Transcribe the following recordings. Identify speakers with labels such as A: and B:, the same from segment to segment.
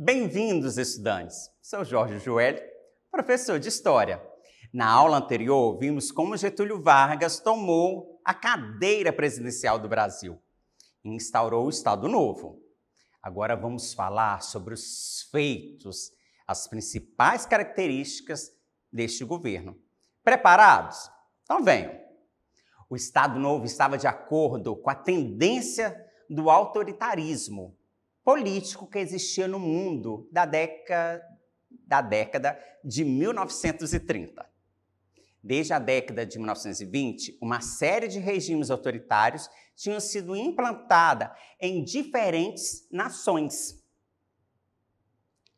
A: Bem-vindos, estudantes! Sou Jorge Joelho, professor de História. Na aula anterior, vimos como Getúlio Vargas tomou a cadeira presidencial do Brasil e instaurou o Estado Novo. Agora vamos falar sobre os feitos, as principais características deste governo. Preparados? Então venham! O Estado Novo estava de acordo com a tendência do autoritarismo político que existia no mundo da década, da década de 1930. Desde a década de 1920, uma série de regimes autoritários tinham sido implantada em diferentes nações.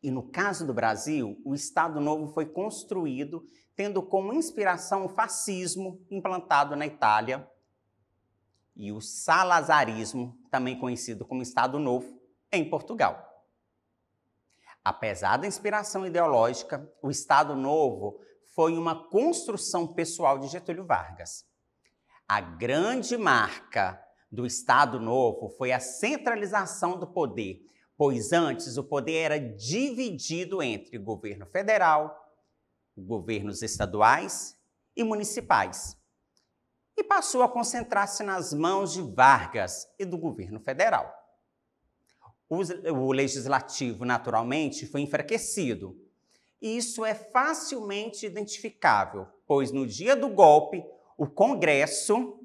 A: E no caso do Brasil, o Estado Novo foi construído tendo como inspiração o fascismo implantado na Itália e o salazarismo, também conhecido como Estado Novo, em Portugal. Apesar da inspiração ideológica, o Estado Novo foi uma construção pessoal de Getúlio Vargas. A grande marca do Estado Novo foi a centralização do poder, pois antes o poder era dividido entre governo federal, governos estaduais e municipais, e passou a concentrar-se nas mãos de Vargas e do governo federal o legislativo, naturalmente, foi enfraquecido. E isso é facilmente identificável, pois no dia do golpe, o Congresso,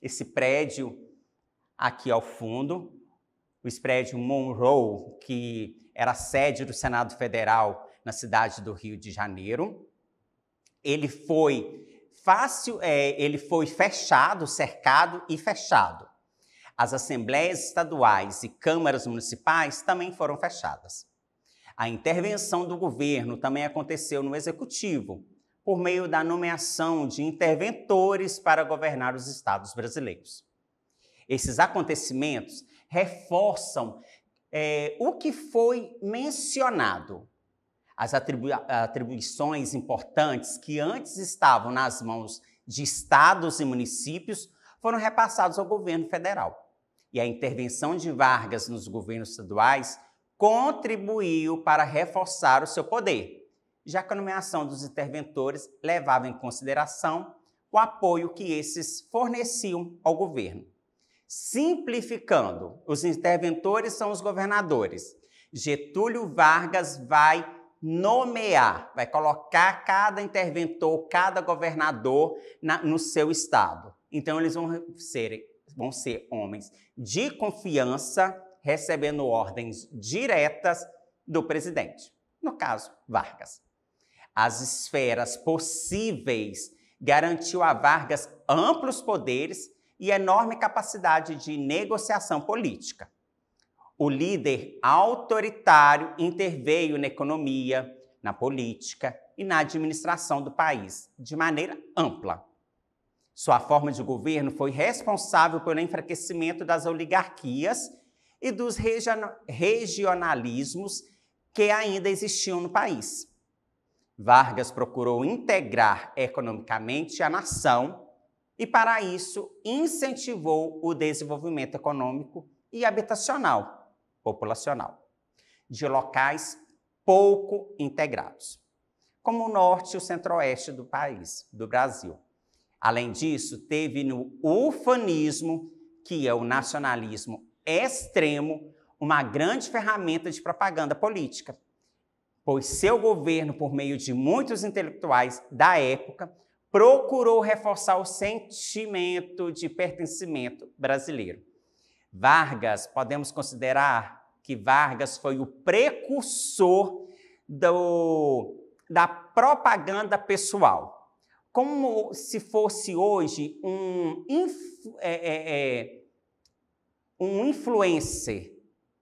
A: esse prédio aqui ao fundo, o prédio Monroe, que era a sede do Senado Federal na cidade do Rio de Janeiro, ele foi fácil, é, ele foi fechado, cercado e fechado as assembleias estaduais e câmaras municipais também foram fechadas. A intervenção do governo também aconteceu no executivo, por meio da nomeação de interventores para governar os estados brasileiros. Esses acontecimentos reforçam é, o que foi mencionado, as atribui atribuições importantes que antes estavam nas mãos de estados e municípios foram repassadas ao governo federal e a intervenção de Vargas nos governos estaduais contribuiu para reforçar o seu poder, já que a nomeação dos interventores levava em consideração o apoio que esses forneciam ao governo. Simplificando, os interventores são os governadores. Getúlio Vargas vai nomear, vai colocar cada interventor, cada governador na, no seu estado. Então, eles vão ser vão ser homens de confiança, recebendo ordens diretas do presidente, no caso, Vargas. As esferas possíveis garantiu a Vargas amplos poderes e enorme capacidade de negociação política. O líder autoritário interveio na economia, na política e na administração do país de maneira ampla. Sua forma de governo foi responsável pelo enfraquecimento das oligarquias e dos regionalismos que ainda existiam no país. Vargas procurou integrar economicamente a nação e, para isso, incentivou o desenvolvimento econômico e habitacional, populacional, de locais pouco integrados, como o norte e o centro-oeste do país, do Brasil. Além disso, teve no ufanismo, que é o nacionalismo extremo, uma grande ferramenta de propaganda política, pois seu governo, por meio de muitos intelectuais da época, procurou reforçar o sentimento de pertencimento brasileiro. Vargas, podemos considerar que Vargas foi o precursor do, da propaganda pessoal como se fosse hoje um, inf, é, é, é, um influencer.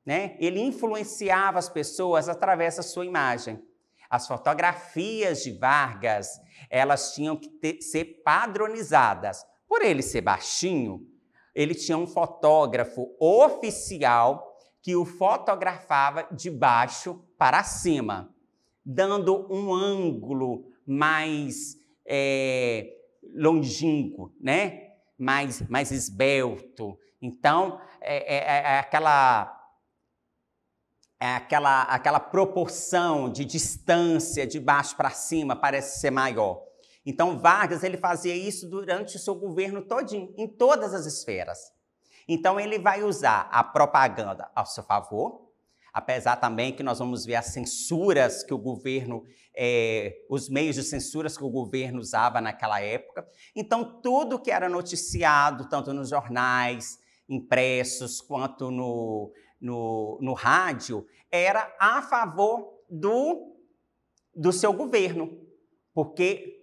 A: Né? Ele influenciava as pessoas através da sua imagem. As fotografias de Vargas, elas tinham que ter, ser padronizadas. Por ele ser baixinho, ele tinha um fotógrafo oficial que o fotografava de baixo para cima, dando um ângulo mais é, longínquo, né? mais, mais esbelto. Então, é, é, é, é aquela é aquela, aquela proporção de distância de baixo para cima parece ser maior. Então Vargas ele fazia isso durante o seu governo todinho, em todas as esferas. Então ele vai usar a propaganda ao seu favor, apesar também que nós vamos ver as censuras que o governo, é, os meios de censuras que o governo usava naquela época. Então, tudo que era noticiado, tanto nos jornais, impressos, quanto no, no, no rádio, era a favor do, do seu governo, porque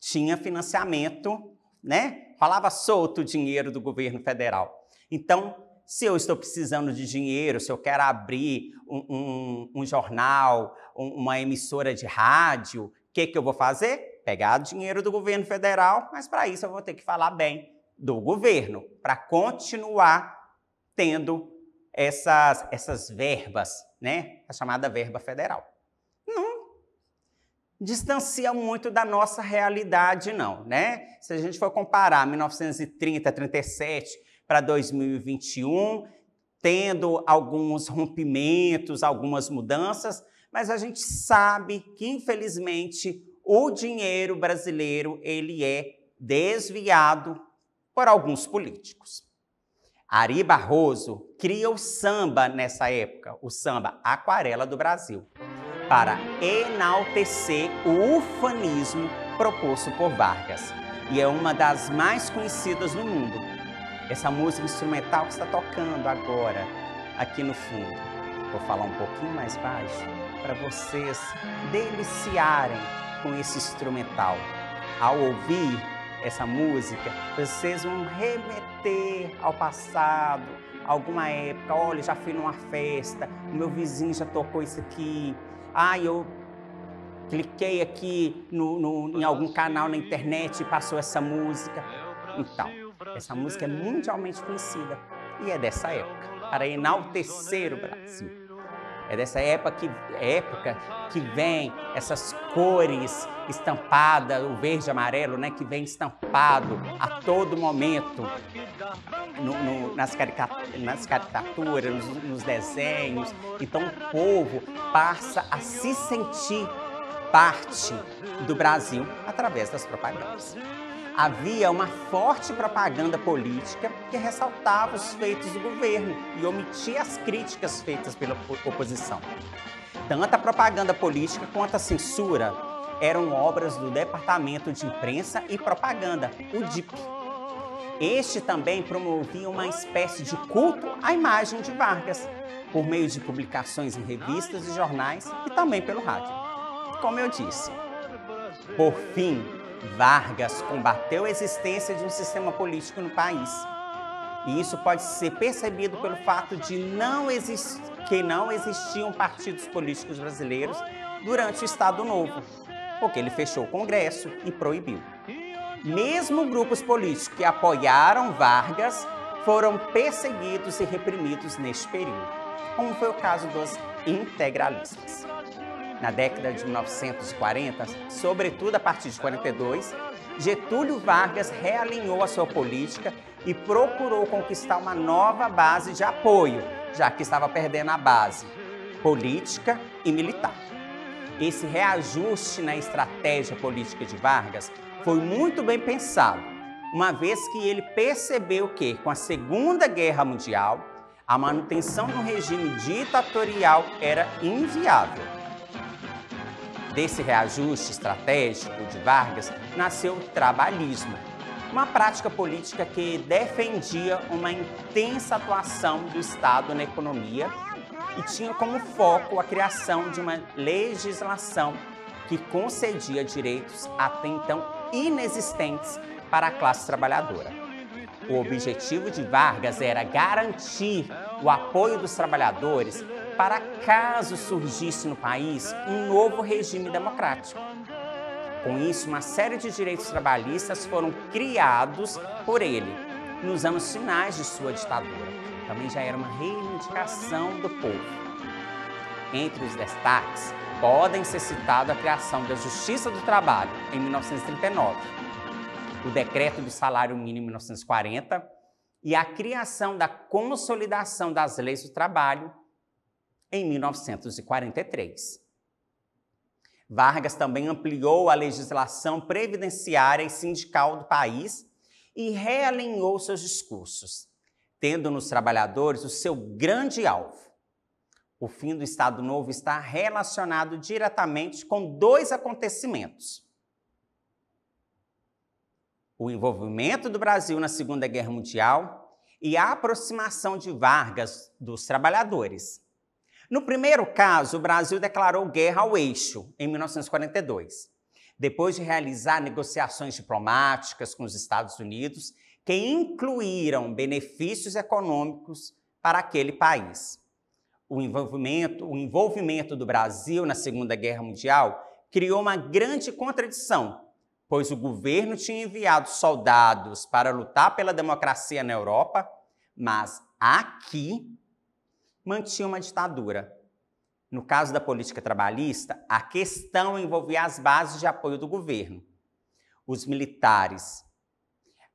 A: tinha financiamento, né? Falava solto o dinheiro do governo federal. Então, se eu estou precisando de dinheiro, se eu quero abrir um, um, um jornal, um, uma emissora de rádio, o que, que eu vou fazer? Pegar dinheiro do governo federal, mas para isso eu vou ter que falar bem do governo, para continuar tendo essas, essas verbas, né? a chamada verba federal. Não distancia muito da nossa realidade, não. Né? Se a gente for comparar 1930, 37 para 2021, tendo alguns rompimentos, algumas mudanças, mas a gente sabe que infelizmente o dinheiro brasileiro ele é desviado por alguns políticos. Ari Barroso cria o samba nessa época, o samba Aquarela do Brasil, para enaltecer o ufanismo proposto por Vargas. E é uma das mais conhecidas no mundo, essa música instrumental que está tocando agora aqui no fundo. Vou falar um pouquinho mais baixo para vocês deliciarem com esse instrumental. Ao ouvir essa música, vocês vão remeter ao passado, alguma época. Olha, já fui numa festa, o meu vizinho já tocou isso aqui. Ah, eu cliquei aqui no, no, em algum canal na internet e passou essa música. Então, essa música é mundialmente conhecida e é dessa época, para enaltecer o Brasil. É dessa época que, época que vem essas cores estampadas, o verde e amarelo, né, que vem estampado a todo momento no, no, nas, caricaturas, nas caricaturas nos, nos desenhos. Então o povo passa a se sentir parte do Brasil através das propagandas havia uma forte propaganda política que ressaltava os feitos do governo e omitia as críticas feitas pela oposição. Tanto a propaganda política quanto a censura eram obras do Departamento de Imprensa e Propaganda, o DIP. Este também promovia uma espécie de culto à imagem de Vargas, por meio de publicações em revistas e jornais e também pelo rádio. Como eu disse. Por fim, Vargas combateu a existência de um sistema político no país. E isso pode ser percebido pelo fato de não que não existiam partidos políticos brasileiros durante o Estado Novo, porque ele fechou o Congresso e proibiu. Mesmo grupos políticos que apoiaram Vargas foram perseguidos e reprimidos neste período, como foi o caso dos integralistas na década de 1940, sobretudo a partir de 42, Getúlio Vargas realinhou a sua política e procurou conquistar uma nova base de apoio, já que estava perdendo a base política e militar. Esse reajuste na estratégia política de Vargas foi muito bem pensado, uma vez que ele percebeu que, com a Segunda Guerra Mundial, a manutenção do regime ditatorial era inviável. Desse reajuste estratégico de Vargas nasceu o trabalhismo, uma prática política que defendia uma intensa atuação do Estado na economia e tinha como foco a criação de uma legislação que concedia direitos até então inexistentes para a classe trabalhadora. O objetivo de Vargas era garantir o apoio dos trabalhadores para caso surgisse no país um novo regime democrático. Com isso, uma série de direitos trabalhistas foram criados por ele nos anos finais de sua ditadura. Também já era uma reivindicação do povo. Entre os destaques, podem ser citados a criação da Justiça do Trabalho em 1939, o decreto do salário mínimo em 1940 e a criação da consolidação das leis do trabalho em 1943. Vargas também ampliou a legislação previdenciária e sindical do país e realinhou seus discursos, tendo nos trabalhadores o seu grande alvo. O fim do Estado Novo está relacionado diretamente com dois acontecimentos: o envolvimento do Brasil na Segunda Guerra Mundial e a aproximação de Vargas dos trabalhadores. No primeiro caso, o Brasil declarou guerra ao eixo, em 1942, depois de realizar negociações diplomáticas com os Estados Unidos, que incluíram benefícios econômicos para aquele país. O envolvimento, o envolvimento do Brasil na Segunda Guerra Mundial criou uma grande contradição, pois o governo tinha enviado soldados para lutar pela democracia na Europa, mas aqui mantinha uma ditadura. No caso da política trabalhista, a questão envolvia as bases de apoio do governo, os militares.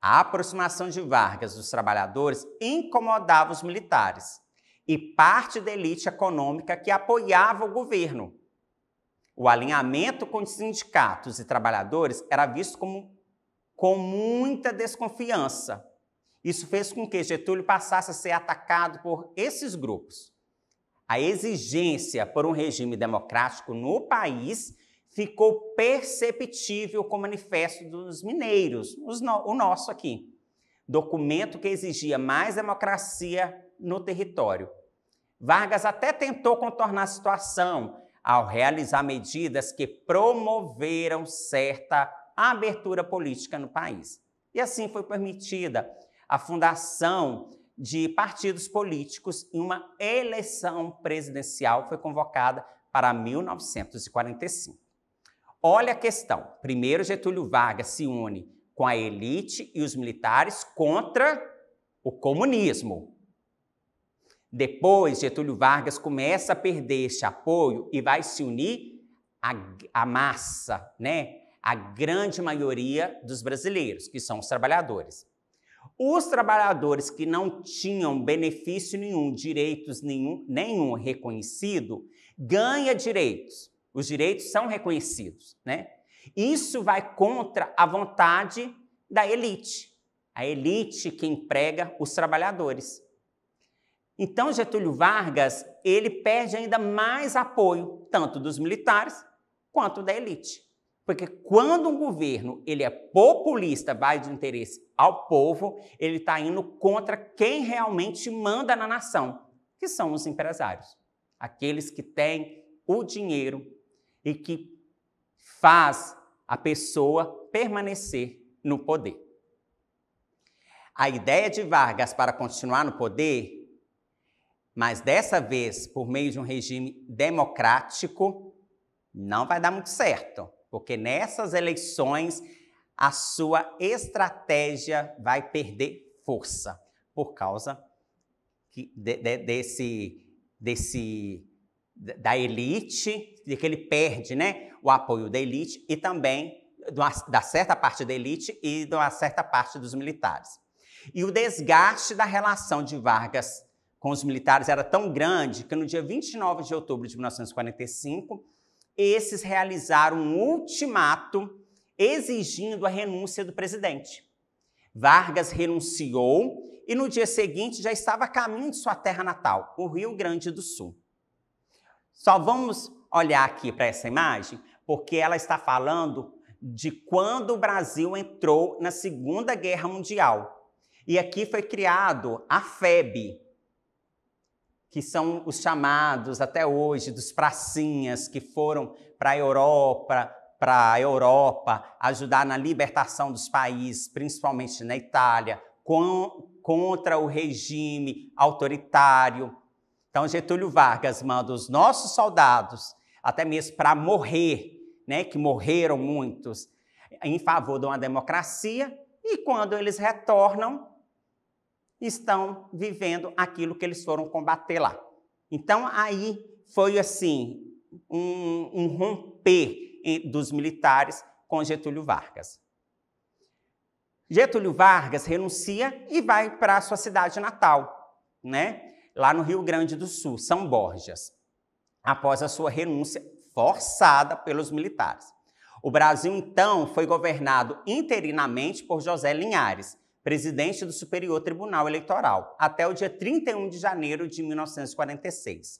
A: A aproximação de Vargas dos trabalhadores incomodava os militares e parte da elite econômica que apoiava o governo. O alinhamento com os sindicatos e trabalhadores era visto como com muita desconfiança isso fez com que Getúlio passasse a ser atacado por esses grupos. A exigência por um regime democrático no país ficou perceptível com o Manifesto dos Mineiros, o nosso aqui. Documento que exigia mais democracia no território. Vargas até tentou contornar a situação ao realizar medidas que promoveram certa abertura política no país. E assim foi permitida a fundação de partidos políticos e uma eleição presidencial foi convocada para 1945. Olha a questão. Primeiro, Getúlio Vargas se une com a elite e os militares contra o comunismo. Depois, Getúlio Vargas começa a perder esse apoio e vai se unir à, à massa, né? A grande maioria dos brasileiros, que são os trabalhadores. Os trabalhadores que não tinham benefício nenhum, direitos nenhum, nenhum reconhecido, ganha direitos. Os direitos são reconhecidos, né? Isso vai contra a vontade da elite, a elite que emprega os trabalhadores. Então Getúlio Vargas, ele perde ainda mais apoio tanto dos militares quanto da elite. Porque quando um governo ele é populista, vai de interesse ao povo, ele está indo contra quem realmente manda na nação, que são os empresários, aqueles que têm o dinheiro e que faz a pessoa permanecer no poder. A ideia de Vargas para continuar no poder, mas dessa vez por meio de um regime democrático, não vai dar muito certo porque nessas eleições a sua estratégia vai perder força por causa que, de, de, desse, desse da elite, de que ele perde, né, o apoio da elite e também uma, da certa parte da elite e de uma certa parte dos militares. E o desgaste da relação de Vargas com os militares era tão grande que no dia 29 de outubro de 1945 esses realizaram um ultimato exigindo a renúncia do presidente. Vargas renunciou e no dia seguinte já estava a caminho de sua terra natal, o Rio Grande do Sul. Só vamos olhar aqui para essa imagem, porque ela está falando de quando o Brasil entrou na Segunda Guerra Mundial. E aqui foi criado a FEB, que são os chamados até hoje dos pracinhas que foram para a Europa, para a Europa ajudar na libertação dos países, principalmente na Itália, com, contra o regime autoritário. Então Getúlio Vargas manda os nossos soldados até mesmo para morrer, né, que morreram muitos em favor de uma democracia, e quando eles retornam, estão vivendo aquilo que eles foram combater lá. Então aí foi assim um, um romper dos militares com Getúlio Vargas. Getúlio Vargas renuncia e vai para a sua cidade natal, né? lá no Rio Grande do Sul, São Borjas, após a sua renúncia forçada pelos militares. O Brasil, então, foi governado interinamente por José Linhares, presidente do Superior Tribunal Eleitoral, até o dia 31 de janeiro de 1946.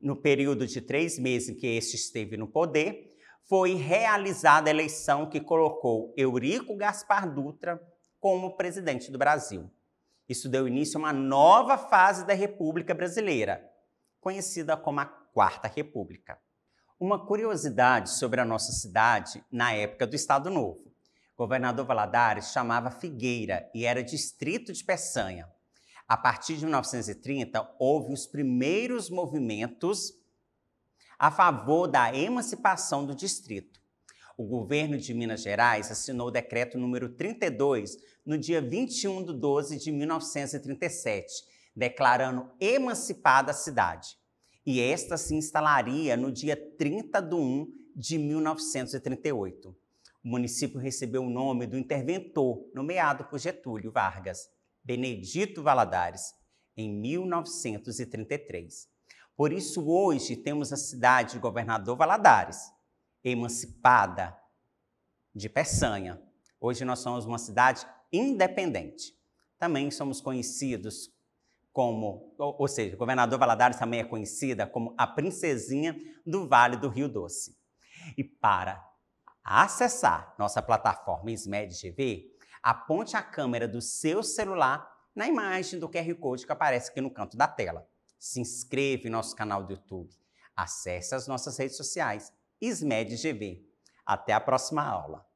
A: No período de três meses em que este esteve no poder, foi realizada a eleição que colocou Eurico Gaspar Dutra como presidente do Brasil. Isso deu início a uma nova fase da República Brasileira, conhecida como a Quarta República. Uma curiosidade sobre a nossa cidade na época do Estado Novo. Governador Valadares chamava Figueira e era distrito de Peçanha. A partir de 1930, houve os primeiros movimentos a favor da emancipação do distrito. O governo de Minas Gerais assinou o decreto número 32 no dia 21 de 12 de 1937, declarando emancipada a cidade. E esta se instalaria no dia 30 de 1 de 1938. O município recebeu o nome do interventor nomeado por Getúlio Vargas, Benedito Valadares, em 1933. Por isso, hoje temos a cidade de Governador Valadares, emancipada de Peçanha. Hoje nós somos uma cidade independente. Também somos conhecidos como, ou seja, Governador Valadares também é conhecida como a princesinha do Vale do Rio Doce. E para a acessar nossa plataforma SMED TV, aponte a câmera do seu celular na imagem do QR Code que aparece aqui no canto da tela. Se inscreva em nosso canal do YouTube. Acesse as nossas redes sociais, SMED TV. Até a próxima aula.